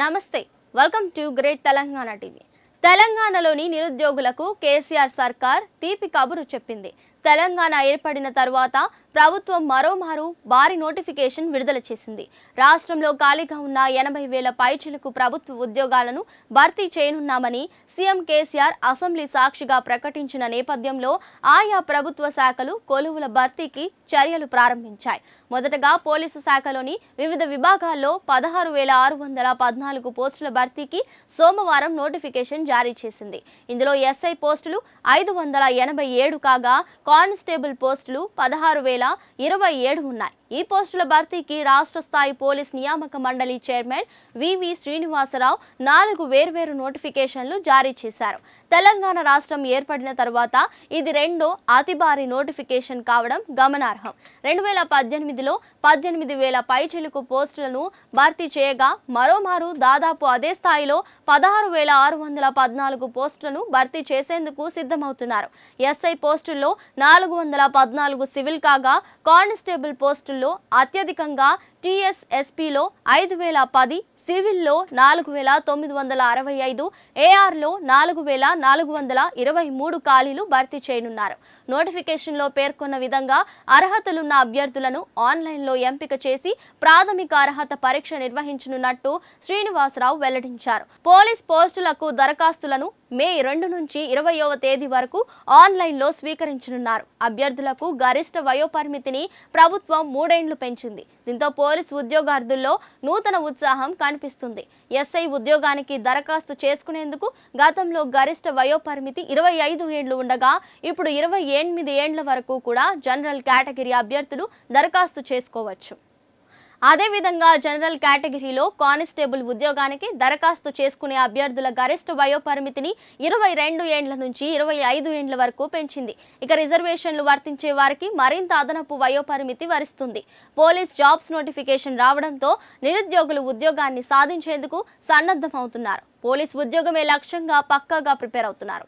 నమస్తే welcome to great Telangana TV తెలంగాణలోని నిరుద్యోగులకు కేసీఆర్ సర్కార్ తీపి కబురు చెప్పింది తెలంగాణ ఏర్పడిన తర్వాత ప్రభుత్వం మరోమారు భారీ నోటిఫికేషన్ విడుదల చేసింది రాష్ట్రంలో ఖాళీగా ఉన్న ఎనభై వేల పైచులకు ప్రభుత్వ ఉద్యోగాలను భర్తీ చేయనున్నామని సీఎం కేసీఆర్ అసెంబ్లీ సాక్షిగా ప్రకటించిన నేపథ్యంలో ఆయా ప్రభుత్వ శాఖలు కొలువుల భర్తీకి చర్యలు ప్రారంభించాయి మొదటగా పోలీసు శాఖలోని వివిధ విభాగాల్లో పదహారు వేల ఆరు వందల పద్నాలుగు పోస్టుల భర్తీకి సోమవారం నోటిఫికేషన్ జారీ చేసింది ఇందులో ఎస్ఐ పోస్టులు ఐదు వందల ఎనభై ఏడు కాగా కానిస్టేబుల్ పోస్టులు పదహారు వేల ఇరవై ఏడు ఉన్నాయి ఈ పోస్టుల భర్తీకి రాష్ట్ర స్థాయి పోలీస్ నియామక మండలి చైర్మన్ వివి శ్రీనివాసరావు నాలుగు వేర్వేరు నోటిఫికేషన్లు జారీ చేశారు తెలంగాణ రాష్ట్రం ఏర్పడిన తర్వాత ఇది రెండో అతి భారీ నోటిఫికేషన్ కావడం గమనార్హం రెండు వేల పద్దెనిమిదిలో పద్దెనిమిది వేల పైచిలుకు పోస్టులను భర్తీ చేయగా మరోమారు దాదాపు అదే స్థాయిలో పదహారు వేల ఆరు వందల పద్నాలుగు పోస్టులను భర్తీ చేసేందుకు సిద్ధమవుతున్నారు ఎస్ఐ పోస్టుల్లో నాలుగు వందల పద్నాలుగు సివిల్ కాగా కానిస్టేబుల్ పోస్టులు పోస్టుల్లో అత్యధికంగా టీఎస్ఎస్పీలో ఐదు వేల పది సివిల్లో నాలుగు వేల తొమ్మిది వందల అరవై ఐదు ఏఆర్లో నాలుగు వేల నాలుగు వందల ఇరవై మూడు ఖాళీలు భర్తీ చేయనున్నారు నోటిఫికేషన్లో పేర్కొన్న విధంగా అర్హతలున్న అభ్యర్థులను ఆన్లైన్లో ఎంపిక చేసి ప్రాథమిక అర్హత పరీక్ష నిర్వహించనున్నట్టు శ్రీనివాసరావు వెల్లడించారు పోలీస్ పోస్టులకు దరఖాస్తులను మే రెండు నుంచి ఇరవయవ తేదీ వరకు ఆన్లైన్లో స్వీకరించనున్నారు అభ్యర్థులకు గరిష్ట వయోపరిమితిని ప్రభుత్వం మూడేండ్లు పెంచింది దీంతో పోలీసు ఉద్యోగార్థుల్లో నూతన ఉత్సాహం కనిపిస్తుంది ఎస్ఐ ఉద్యోగానికి దరఖాస్తు చేసుకునేందుకు గతంలో గరిష్ట వయోపరిమితి ఇరవై ఐదు ఏండ్లు ఉండగా ఇప్పుడు ఇరవై ఎనిమిది ఏండ్ల వరకు కూడా జనరల్ కేటగిరీ అభ్యర్థులు దరఖాస్తు చేసుకోవచ్చు అదేవిధంగా జనరల్ కేటగిరీలో కానిస్టేబుల్ ఉద్యోగానికి దరఖాస్తు చేసుకునే అభ్యర్థుల గరిష్ట వయోపరిమితిని ఇరవై రెండు ఏండ్ల నుంచి ఇరవై ఐదు ఏండ్ల వరకు పెంచింది ఇక రిజర్వేషన్లు వర్తించే వారికి మరింత అదనపు వయోపరిమితి వరిస్తుంది పోలీస్ జాబ్స్ నోటిఫికేషన్ రావడంతో నిరుద్యోగులు ఉద్యోగాన్ని సాధించేందుకు సన్నద్ధమవుతున్నారు పోలీస్ ఉద్యోగమే లక్ష్యంగా పక్కాగా ప్రిపేర్ అవుతున్నారు